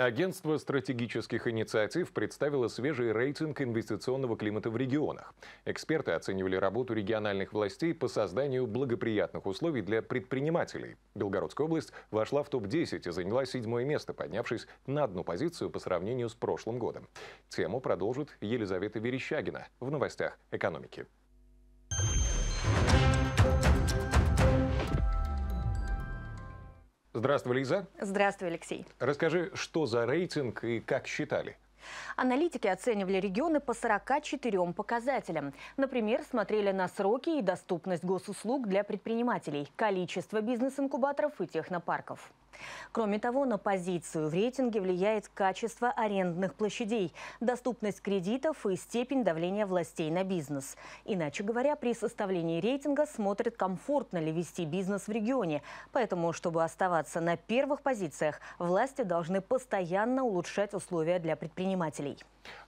Агентство стратегических инициатив представило свежий рейтинг инвестиционного климата в регионах. Эксперты оценивали работу региональных властей по созданию благоприятных условий для предпринимателей. Белгородская область вошла в топ-10 и заняла седьмое место, поднявшись на одну позицию по сравнению с прошлым годом. Тему продолжит Елизавета Верещагина в новостях экономики. Здравствуй, Лиза. Здравствуй, Алексей. Расскажи, что за рейтинг и как считали? Аналитики оценивали регионы по 44 показателям. Например, смотрели на сроки и доступность госуслуг для предпринимателей, количество бизнес-инкубаторов и технопарков. Кроме того, на позицию в рейтинге влияет качество арендных площадей, доступность кредитов и степень давления властей на бизнес. Иначе говоря, при составлении рейтинга смотрят, комфортно ли вести бизнес в регионе. Поэтому, чтобы оставаться на первых позициях, власти должны постоянно улучшать условия для предпринимателей предпринимателей.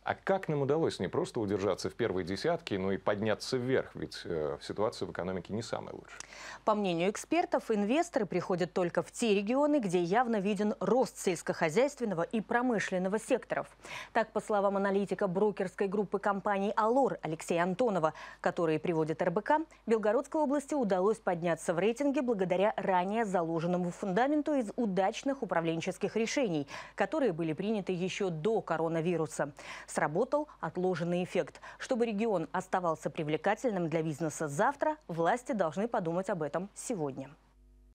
А как нам удалось не просто удержаться в первой десятке, но и подняться вверх? Ведь э, ситуация в экономике не самая лучшая. По мнению экспертов, инвесторы приходят только в те регионы, где явно виден рост сельскохозяйственного и промышленного секторов. Так, по словам аналитика брокерской группы компаний «Алор» Алексея Антонова, которые приводит РБК, Белгородской области удалось подняться в рейтинге благодаря ранее заложенному фундаменту из удачных управленческих решений, которые были приняты еще до коронавируса коронавируса. Сработал отложенный эффект. Чтобы регион оставался привлекательным для бизнеса завтра, власти должны подумать об этом сегодня.